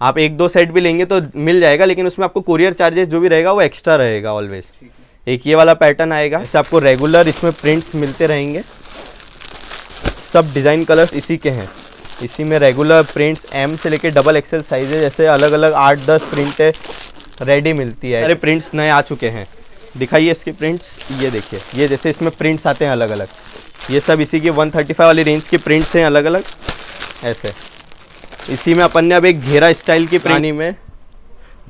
आप एक दो सेट भी लेंगे तो मिल जाएगा लेकिन उसमें आपको कुरियर चार्जेस जो भी रहेगा वो एक्स्ट्रा रहेगा ऑलवेज एक ये वाला पैटर्न आएगा इससे आपको रेगुलर इसमें प्रिंट्स मिलते रहेंगे सब डिज़ाइन कलर्स इसी के हैं इसी में रेगुलर प्रिंट्स एम से लेके डबल एक्सेल साइज है जैसे अलग अलग आठ दस प्रिंटें रेडी मिलती है अरे प्रिंट्स नए आ चुके हैं दिखाइए इसके प्रिंट्स ये देखिए ये जैसे इसमें प्रिंट्स आते हैं अलग अलग ये सब इसी के 135 वाली रेंज के प्रिंट्स हैं अलग अलग ऐसे इसी में अपन ने अब एक घेरा स्टाइल की हाँ। पानी में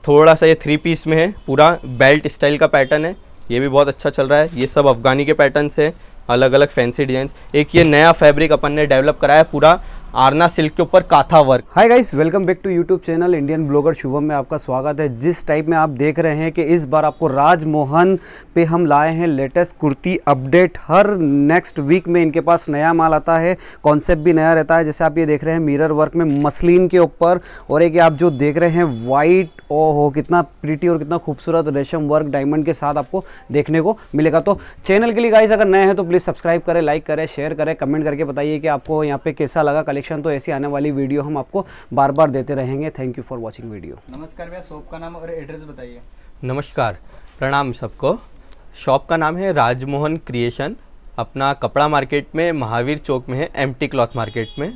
थोड़ा सा ये थ्री पीस में है पूरा बेल्ट स्टाइल का पैटर्न है ये भी बहुत अच्छा चल रहा है ये सब अफगानी के पैटर्न से अलग अलग फैंसी डिजाइन एक ये नया फैब्रिक अपन ने डेवलप कराया पूरा आरना सिल्क के ऊपर काथा work hi guys welcome back to YouTube channel Indian blogger Shubham में आपका स्वागत है जिस टाइप में आप देख रहे हैं कि इस बार आपको राजमोहन पे हम लाए हैं लेटेस्ट कुर्ती अपडेट हर नेक्स्ट वीक में इनके पास नया माल आता है कॉन्सेप्ट भी नया रहता है जैसे आप ये देख रहे हैं मिरर वर्क में मसलिन के ऊपर और एक आप जो देख रहे हैं वाइट ओ हो कितना प्रिटी और कितना खूबसूरत रेशम वर्क डायमंड के साथ आपको देखने को मिलेगा तो चैनल के लिए गाइज अगर नए हैं तो प्लीज़ सब्सक्राइब करें लाइक करें शेयर करें कमेंट करके बताइए कि आपको यहाँ पे कैसा लगा कलेक्शन तो ऐसी आने वाली वीडियो हम आपको बार बार देते रहेंगे thank you for watching video नमस्कार भैया शॉप का नाम और एड्रेस बताइए नमस्कार प्रणाम सबको शॉप का नाम है राजमोहन क्रिएशन अपना कपड़ा मार्केट में महावीर चौक में है एम क्लॉथ मार्केट में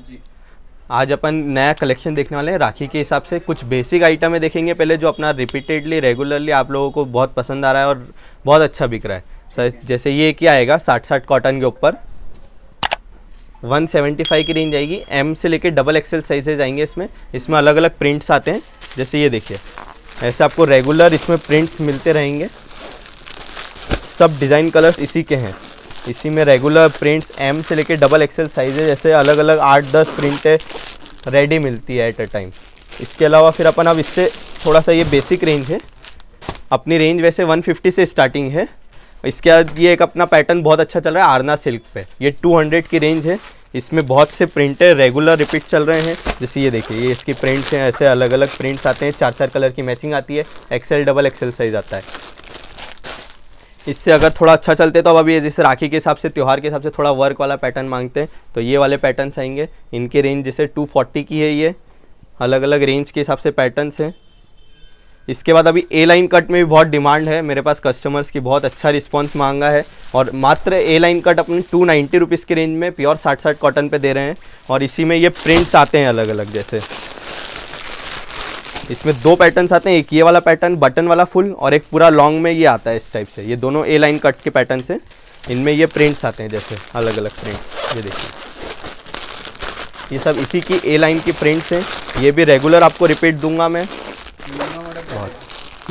आज अपन नया कलेक्शन देखने वाले हैं राखी के हिसाब से कुछ बेसिक आइटम है देखेंगे पहले जो अपना रिपीटेडली रेगुलरली आप लोगों को बहुत पसंद आ रहा है और बहुत अच्छा बिक रहा है जैसे ये क्या आएगा साठ साठ कॉटन के ऊपर 175 की रेंज आएगी एम से लेके डबल एक्सेल साइजेज आएंगे इसमें इसमें अलग अलग प्रिंट्स आते हैं जैसे ये देखिए ऐसे आपको रेगुलर इसमें प्रिंट्स मिलते रहेंगे सब डिज़ाइन कलर्स इसी के हैं इसी में रेगुलर प्रिंट्स एम से लेके डबल एक्सेल साइजेज ऐसे अलग अलग आठ दस प्रिंटें रेडी मिलती है एट अ टाइम इसके अलावा फिर अपन अब इससे थोड़ा सा ये बेसिक रेंज है अपनी रेंज वैसे 150 से स्टार्टिंग है इसके बाद ये एक अपना पैटर्न बहुत अच्छा चल रहा है आरना सिल्क पे ये 200 की रेंज है इसमें बहुत से प्रिंट रेगुलर रिपीट चल रहे हैं जैसे ये देखिए ये इसकी प्रिंट्स हैं ऐसे अलग अलग प्रिंट्स आते हैं चार चार कलर की मैचिंग आती है एक्सेल डबल एक्सेल साइज आता है इससे अगर थोड़ा अच्छा चलते तो अब अभी जैसे राखी के हिसाब से त्यौहार के हिसाब से थोड़ा वर्क वाला पैटर्न मांगते हैं तो ये वाले पैटर्नस आएंगे इनके रेंज जैसे 240 की है ये अलग अलग रेंज के हिसाब से पैटर्न्स हैं इसके बाद अभी ए लाइन कट में भी बहुत डिमांड है मेरे पास कस्टमर्स की बहुत अच्छा रिस्पांस मांगा है और मात्र ए लाइन कट अपने टू नाइन्टी रुपीज़ के रेंज में प्योर साठ साठ कॉटन पे दे रहे हैं और इसी में ये प्रिंट्स आते हैं अलग अलग जैसे इसमें दो पैटर्न्स आते हैं एक ये वाला पैटर्न बटन वाला फुल और एक पूरा लॉन्ग में ये आता है इस टाइप से ये दोनों ए लाइन कट के पैटर्न से इनमें ये प्रिंट्स आते हैं जैसे अलग अलग प्रिंट्स ये देखिए ये सब इसी की ए लाइन की प्रिंट्स हैं ये भी रेगुलर आपको रिपीट दूंगा मैं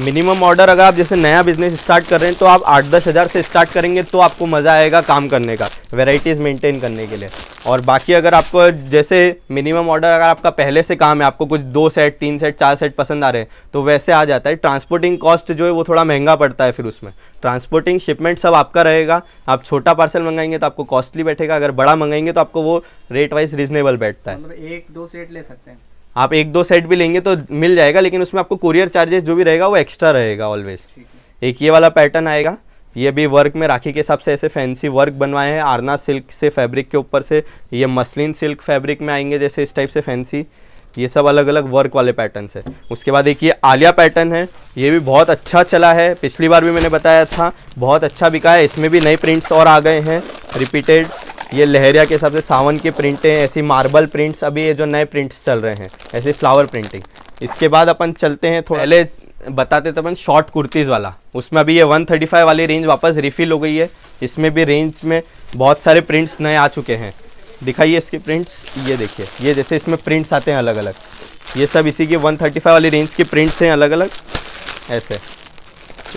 मिनिमम ऑर्डर अगर आप जैसे नया बिजनेस स्टार्ट कर रहे हैं तो आप आठ दस हज़ार से स्टार्ट करेंगे तो आपको मज़ा आएगा काम करने का वेराइटीज़ मेंटेन करने के लिए और बाकी अगर आपको जैसे मिनिमम ऑर्डर अगर आपका पहले से काम है आपको कुछ दो सेट तीन सेट चार सेट पसंद आ रहे हैं तो वैसे आ जाता है ट्रांसपोर्टिंग कॉस्ट जो है वो थोड़ा महंगा पड़ता है फिर उसमें ट्रांसपोर्टिंग शिपमेंट सब आपका रहेगा आप छोटा पार्सल मंगाएंगे तो आपको कॉस्टली बैठेगा अगर बड़ा मंगाएंगे तो आपको वो रेट वाइज रीजनेबल बैठता है मतलब एक दो सेट ले सकते हैं आप एक दो सेट भी लेंगे तो मिल जाएगा लेकिन उसमें आपको कुरियर चार्जेस जो भी रहेगा वो एक्स्ट्रा रहेगा ऑलवेज एक ये वाला पैटर्न आएगा ये भी वर्क में राखी के हिसाब से ऐसे फैंसी वर्क बनवाए हैं आरना सिल्क से फैब्रिक के ऊपर से ये मसलिन सिल्क फैब्रिक में आएंगे जैसे इस टाइप से फैंसी ये सब अलग अलग वर्क वाले पैटर्न है उसके बाद एक ये आलिया पैटर्न है ये भी बहुत अच्छा चला है पिछली बार भी मैंने बताया था बहुत अच्छा बिका है इसमें भी नए प्रिंट्स और आ गए हैं रिपीटेड ये लहरिया के हिसाब से सावन प्रिंट प्रिंटें ऐसी मार्बल प्रिंट्स अभी ये जो नए प्रिंट्स चल रहे हैं ऐसे फ्लावर प्रिंटिंग इसके बाद अपन चलते हैं थोड़ा पहले बताते तो अपन शॉर्ट कुर्तीज़ वाला उसमें अभी ये 135 वाली रेंज वापस रिफ़िल हो गई है इसमें भी रेंज में बहुत सारे प्रिंट्स नए आ चुके हैं दिखाइए इसके प्रिंट्स ये देखिए ये जैसे इसमें प्रिंट्स आते हैं अलग अलग ये सब इसी के वन वाली रेंज के प्रिंट्स हैं अलग अलग ऐसे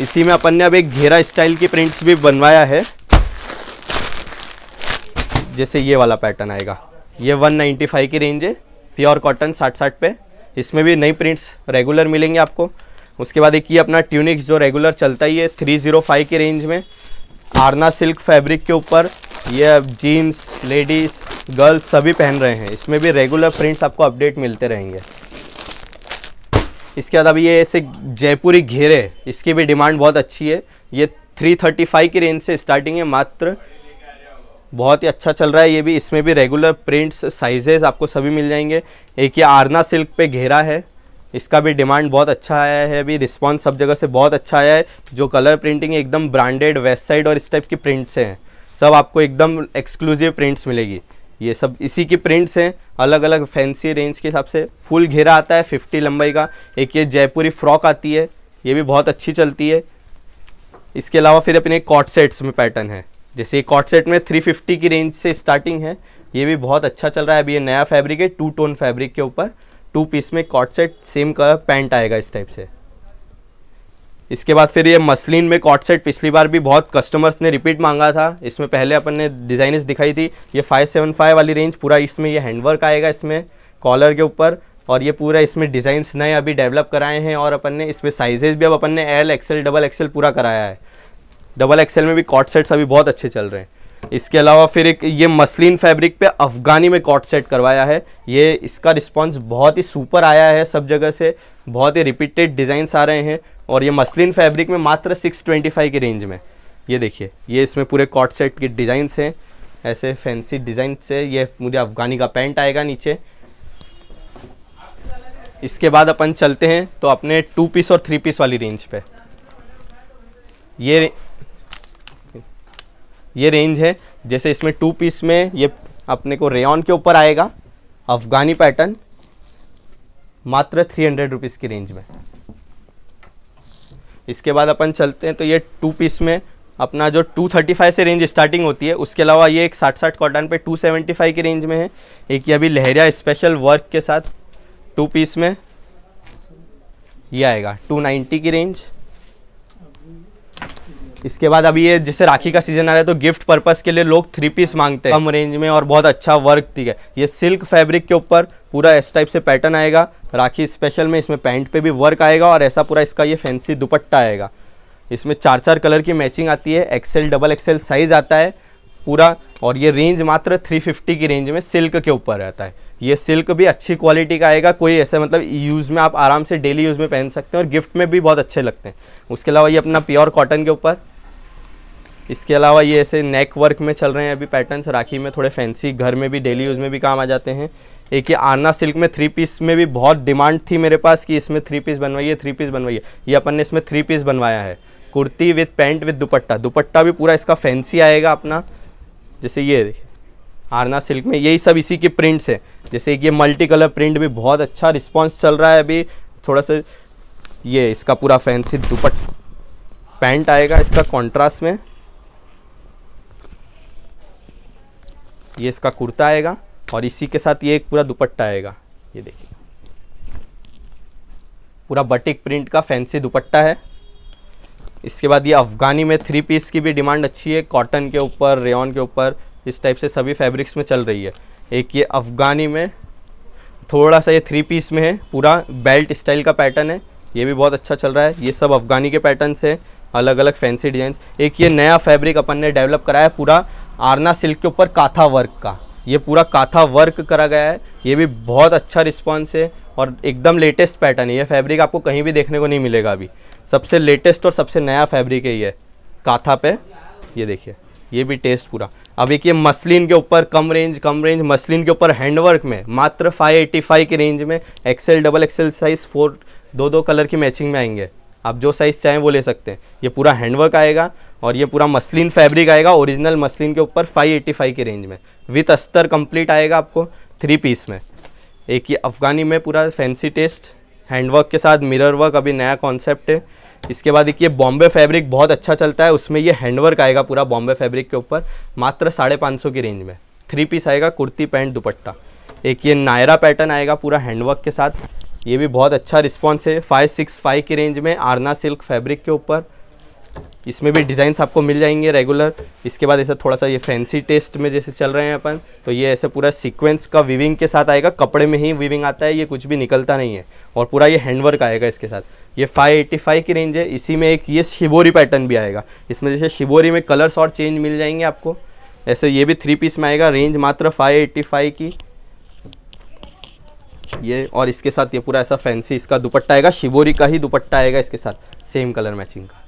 इसी में अपन ने अब एक घेरा स्टाइल की प्रिंट्स भी बनवाया है जैसे ये वाला पैटर्न आएगा ये 195 की रेंज है प्योर कॉटन साठ साठ पे इसमें भी नई प्रिंट्स रेगुलर मिलेंगे आपको उसके बाद एक ये अपना ट्यूनिक्स जो रेगुलर चलता ही है थ्री जीरो फाइव की रेंज में आरना सिल्क फैब्रिक के ऊपर ये जीन्स लेडीज़ गर्ल्स सभी पहन रहे हैं इसमें भी रेगुलर प्रिंट्स आपको अपडेट मिलते रहेंगे इसके बाद अभी ये ऐसे जयपुरी घेरे इसकी भी डिमांड बहुत अच्छी है ये 335 की रेंज से स्टार्टिंग है मात्र बहुत ही अच्छा चल रहा है ये भी इसमें भी रेगुलर प्रिंट्स साइजेस आपको सभी मिल जाएंगे एक ये आरना सिल्क पे घेरा है इसका भी डिमांड बहुत अच्छा आया है अभी रिस्पॉन्स सब जगह से बहुत अच्छा आया है जो कलर प्रिंटिंग एकदम ब्रांडेड वेस्ट साइड और इस टाइप की प्रिंट्स हैं सब आपको एकदम एक्सक्लूसिव प्रिंट्स मिलेगी ये सब इसी की प्रिंट्स हैं अलग अलग फैंसी रेंज के हिसाब से फुल घेरा आता है फिफ्टी लंबाई का एक ये जयपुरी फ्रॉक आती है ये भी बहुत अच्छी चलती है इसके अलावा फिर अपने कॉट सेट्स में पैटर्न है जैसे कॉट सेट में 350 की रेंज से स्टार्टिंग है ये भी बहुत अच्छा चल रहा है अभी ये नया फैब्रिक है टू टोन फैब्रिक के ऊपर टू पीस में कॉट सेट सेम कलर पैंट आएगा इस टाइप से इसके बाद फिर ये मसलिन में कॉट सेट पिछली बार भी बहुत कस्टमर्स ने रिपीट मांगा था इसमें पहले अपन ने डिज़ाइनस दिखाई थी ये 575 वाली रेंज पूरा इसमें ये हैंडवर्क आएगा इसमें कॉलर के ऊपर और ये पूरा इसमें डिज़ाइंस नए अभी डेवलप कराए हैं और अपन ने इसमें साइजेज़ भी अब अपन ने एल एक्सेल डबल एक्सेल पूरा कराया है डबल एक्सेल में भी कॉट सेट्स अभी बहुत अच्छे चल रहे हैं इसके अलावा फिर एक ये मसलिन फैब्रिक पे अफ़गानी में कॉट सेट करवाया है ये इसका रिस्पांस बहुत ही सुपर आया है सब जगह से बहुत ही रिपीटेड डिज़ाइंस आ रहे हैं और ये मसलिन फैब्रिक में मात्र 625 की रेंज में ये देखिए ये इसमें पूरे कॉट सेट के डिज़ाइंस हैं ऐसे फैंसी डिज़ाइन से ये मुझे अफ़गानी का पैंट आएगा नीचे इसके बाद अपन चलते हैं तो अपने टू पीस और थ्री पीस वाली रेंज पे ये ये रेंज है जैसे इसमें टू पीस में ये अपने को रेन के ऊपर आएगा अफ़गानी पैटर्न मात्र थ्री हंड्रेड रुपीज़ की रेंज में इसके बाद अपन चलते हैं तो ये टू पीस में अपना जो 235 से रेंज स्टार्टिंग होती है उसके अलावा ये एक साठ साठ कॉटन पे 275 की रेंज में है एक ये अभी लहरिया स्पेशल वर्क के साथ टू पीस में ये आएगा 290 की रेंज इसके बाद अभी ये जैसे राखी का सीजन आ रहा है तो गिफ्ट पर्पस के लिए लोग थ्री पीस मांगते हैं कम रेंज में और बहुत अच्छा वर्क ठीक है ये सिल्क फैब्रिक के ऊपर पूरा इस टाइप से पैटर्न आएगा राखी स्पेशल में इसमें पैंट पे भी वर्क आएगा और ऐसा पूरा इसका ये फैंसी दुपट्टा आएगा इसमें चार चार कलर की मैचिंग आती है एक्सेल डबल एक्सेल साइज आता है पूरा और ये रेंज मात्र फिफ्टी की रेंज में सिल्क के ऊपर रहता है ये सिल्क भी अच्छी क्वालिटी का आएगा कोई ऐसे मतलब यूज़ में आप आराम से डेली यूज़ में पहन सकते हैं और गिफ्ट में भी बहुत अच्छे लगते हैं उसके अलावा ये अपना प्योर कॉटन के ऊपर इसके अलावा ये ऐसे नेक वर्क में चल रहे हैं अभी पैटर्न्स राखी में थोड़े फैंसी घर में भी डेली यूज़ में भी काम आ जाते हैं एक ये आना सिल्क में थ्री पीस में भी बहुत डिमांड थी मेरे पास कि इसमें थ्री पीस बनवाइए थ्री पीस बनवाइए ये अपन ने इसमें थ्री पीस बनवाया है kurti with pant with dupatta dupatta भी पूरा इसका फैंसी आएगा अपना जैसे ये आरना सिल्क में यही सब इसी के प्रिंट्स हैं जैसे ये मल्टी कलर प्रिंट भी बहुत अच्छा रिस्पॉन्स चल रहा है अभी थोड़ा सा ये इसका पूरा फैंसी दुपट्टा पैंट आएगा इसका कॉन्ट्रास्ट में ये इसका कुर्ता आएगा और इसी के साथ ये एक पूरा दुपट्टा आएगा ये देखिए पूरा बटिक प्रिंट का फैंसी दुपट्टा है इसके बाद ये अफ़गानी में थ्री पीस की भी डिमांड अच्छी है कॉटन के ऊपर रेन के ऊपर इस टाइप से सभी फैब्रिक्स में चल रही है एक ये अफ़गानी में थोड़ा सा ये थ्री पीस में है पूरा बेल्ट स्टाइल का पैटर्न है ये भी बहुत अच्छा चल रहा है ये सब अफ़गानी के पैटर्न से अलग अलग फैंसी डिजाइन एक ये नया फैब्रिक अपन ने डेवलप कराया पूरा आरना सिल्क के ऊपर काथा वर्क का ये पूरा काथा वर्क करा गया है ये भी बहुत अच्छा रिस्पॉन्स है और एकदम लेटेस्ट पैटर्न है ये फैब्रिक आपको कहीं भी देखने को नहीं मिलेगा अभी सबसे लेटेस्ट और सबसे नया फैब्रिक है ये काथा पे ये देखिए ये भी टेस्ट पूरा अब एक ये मसलिन के ऊपर कम रेंज कम रेंज मसलिन के ऊपर हैंडवर्क में मात्र 585 की रेंज में XL double XL size four दो दो कलर की मैचिंग में आएंगे आप जो साइज़ चाहें वो ले सकते हैं ये पूरा हैंडवर्क आएगा और ये पूरा मसलिन फैब्रिक आएगा ओरिजिनल मसलिन के ऊपर 585 की रेंज में विथ अस्तर कंप्लीट आएगा आपको थ्री पीस में एक ये अफ़गानी में पूरा फैंसी टेस्ट हैंडवर्क के साथ मिरर वर्क अभी नया कॉन्सेप्ट है इसके बाद एक ये बॉम्बे फैब्रिक बहुत अच्छा चलता है उसमें ये हैंडवर्क आएगा पूरा बॉम्बे फैब्रिक के ऊपर मात्र साढ़े पाँच सौ की रेंज में थ्री पीस आएगा कुर्ती पैंट दुपट्टा एक ये नायरा पैटर्न आएगा पूरा हैंडवर्क के साथ ये भी बहुत अच्छा रिस्पॉन्स है फाइव सिक्स फाइव की रेंज में आरना सिल्क फैब्रिक के ऊपर इसमें भी डिज़ाइंस आपको मिल जाएंगे रेगुलर इसके बाद ऐसा थोड़ा सा ये फैंसी टेस्ट में जैसे चल रहे हैं अपन तो ये ऐसे पूरा सीक्वेंस का विविंग के साथ आएगा कपड़े में ही विविंग आता है ये कुछ भी निकलता नहीं है और पूरा ये हैंडवर्क आएगा इसके साथ ये 585 की रेंज है इसी में एक ये शिबोरी पैटर्न भी आएगा इसमें जैसे शिबोरी में कलर्स और चेंज मिल जाएंगे आपको ऐसे ये भी थ्री पीस में आएगा रेंज मात्र फाइव की ये और इसके साथ ये पूरा ऐसा फैंसी इसका दुपट्टा आएगा शिबोरी का ही दुपट्टा आएगा इसके साथ सेम कलर मैचिंग का